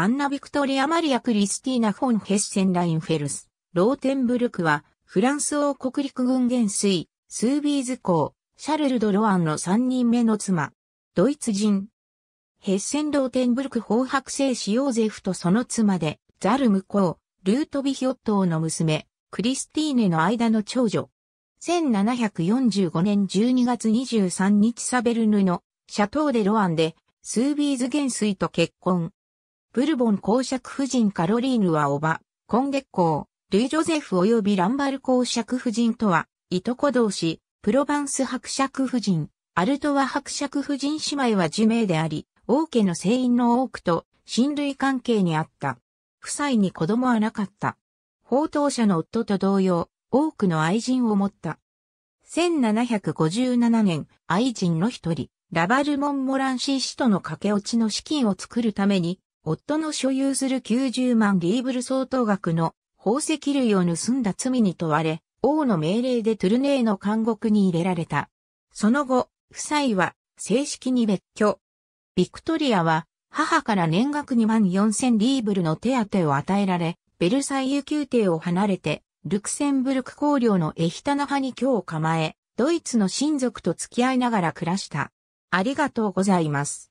アンナ・ビクトリア・マリア・クリスティーナ・フォン・ヘッセン・ラインフェルス、ローテンブルクは、フランス王国陸軍元帥、スービーズ公、シャルル・ド・ロアンの3人目の妻、ドイツ人。ヘッセン・ローテンブルク法白星子ヨーゼフとその妻で、ザルム公、ルートヴィヒョットーの娘、クリスティーネの間の長女。1745年12月23日サベルヌのシャトー・デ・ロアンで、スービーズ元帥と結婚。ブルボン公爵夫人カロリーヌはおば、コンゲッコー、ルイ・ジョゼフ及びランバル公爵夫人とは、いとこ同士、プロバンス伯爵夫人、アルトワ伯爵夫人姉妹は自名であり、王家の成員の多くと、親類関係にあった。夫妻に子供はなかった。宝刀者の夫と同様、多くの愛人を持った。1757年、愛人の一人、ラバルモン・モランシー氏との駆け落ちの資金を作るために、夫の所有する90万リーブル相当額の宝石類を盗んだ罪に問われ、王の命令でトゥルネーの監獄に入れられた。その後、夫妻は正式に別居。ビクトリアは母から年額2万4000リーブルの手当を与えられ、ベルサイユ宮廷を離れて、ルクセンブルク公領のエヒタナ派に居を構え、ドイツの親族と付き合いながら暮らした。ありがとうございます。